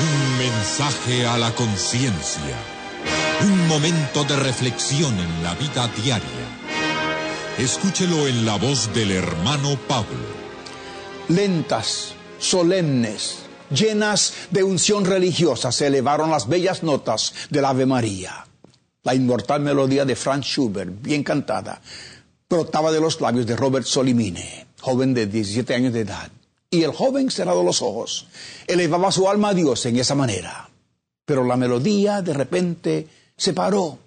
Un mensaje a la conciencia. Un momento de reflexión en la vida diaria. Escúchelo en la voz del hermano Pablo. Lentas, solemnes, llenas de unción religiosa, se elevaron las bellas notas del Ave María. La inmortal melodía de Franz Schubert, bien cantada, brotaba de los labios de Robert Solimine, joven de 17 años de edad y el joven cerrado los ojos elevaba su alma a Dios en esa manera. Pero la melodía de repente se paró,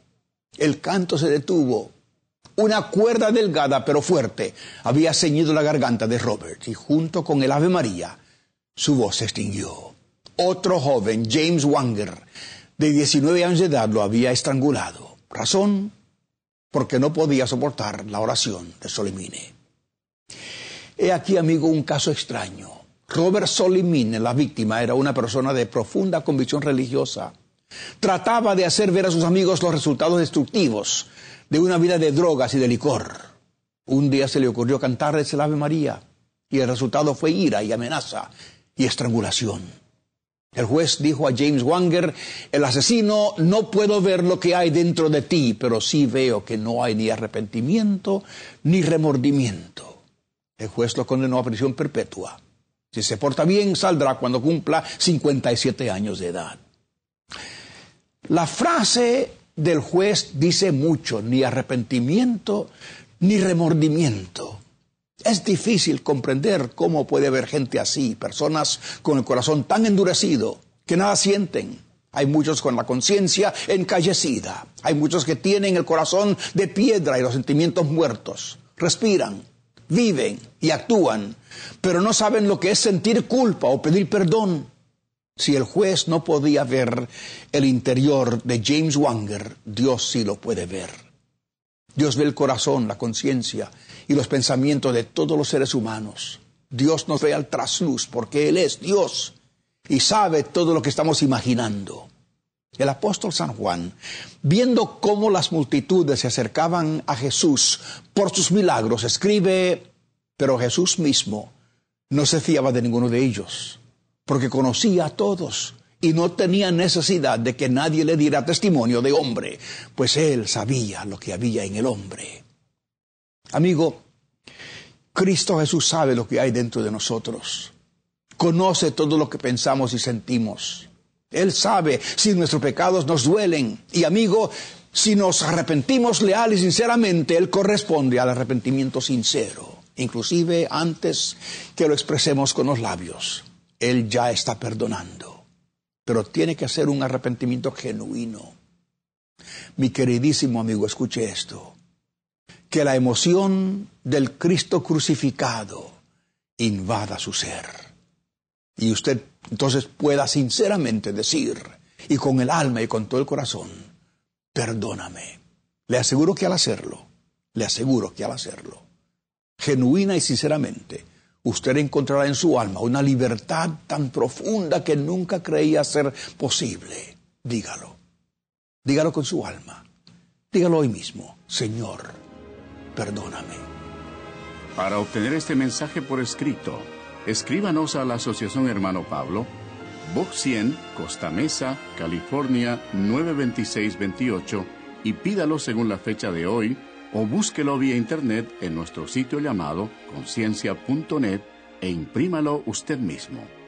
el canto se detuvo. Una cuerda delgada pero fuerte había ceñido la garganta de Robert y junto con el Ave María su voz se extinguió. Otro joven, James Wanger, de 19 años de edad, lo había estrangulado. Razón porque no podía soportar la oración de Solemine. He aquí, amigo, un caso extraño. Robert Solimine, la víctima, era una persona de profunda convicción religiosa. Trataba de hacer ver a sus amigos los resultados destructivos de una vida de drogas y de licor. Un día se le ocurrió cantarles el Ave María y el resultado fue ira y amenaza y estrangulación. El juez dijo a James Wanger, el asesino, no puedo ver lo que hay dentro de ti, pero sí veo que no hay ni arrepentimiento ni remordimiento. El juez lo condenó a prisión perpetua. Si se porta bien, saldrá cuando cumpla 57 años de edad. La frase del juez dice mucho, ni arrepentimiento ni remordimiento. Es difícil comprender cómo puede haber gente así, personas con el corazón tan endurecido que nada sienten. Hay muchos con la conciencia encallecida. Hay muchos que tienen el corazón de piedra y los sentimientos muertos. Respiran, viven y actúan, pero no saben lo que es sentir culpa o pedir perdón. Si el juez no podía ver el interior de James Wanger, Dios sí lo puede ver. Dios ve el corazón, la conciencia y los pensamientos de todos los seres humanos. Dios nos ve al trasluz porque Él es Dios y sabe todo lo que estamos imaginando. El apóstol San Juan, viendo cómo las multitudes se acercaban a Jesús por sus milagros, escribe, pero Jesús mismo no se fiaba de ninguno de ellos, porque conocía a todos y no tenía necesidad de que nadie le diera testimonio de hombre, pues él sabía lo que había en el hombre. Amigo, Cristo Jesús sabe lo que hay dentro de nosotros, conoce todo lo que pensamos y sentimos él sabe si nuestros pecados nos duelen. Y amigo, si nos arrepentimos leal y sinceramente, Él corresponde al arrepentimiento sincero, inclusive antes que lo expresemos con los labios. Él ya está perdonando, pero tiene que ser un arrepentimiento genuino. Mi queridísimo amigo, escuche esto, que la emoción del Cristo crucificado invada su ser y usted entonces pueda sinceramente decir y con el alma y con todo el corazón, perdóname. Le aseguro que al hacerlo, le aseguro que al hacerlo, genuina y sinceramente, usted encontrará en su alma una libertad tan profunda que nunca creía ser posible. Dígalo, dígalo con su alma, dígalo hoy mismo, Señor, perdóname. Para obtener este mensaje por escrito, escríbanos a la Asociación Hermano Pablo, Box 100, Costa Mesa, California 92628 y pídalo según la fecha de hoy o búsquelo vía internet en nuestro sitio llamado conciencia.net e imprímalo usted mismo.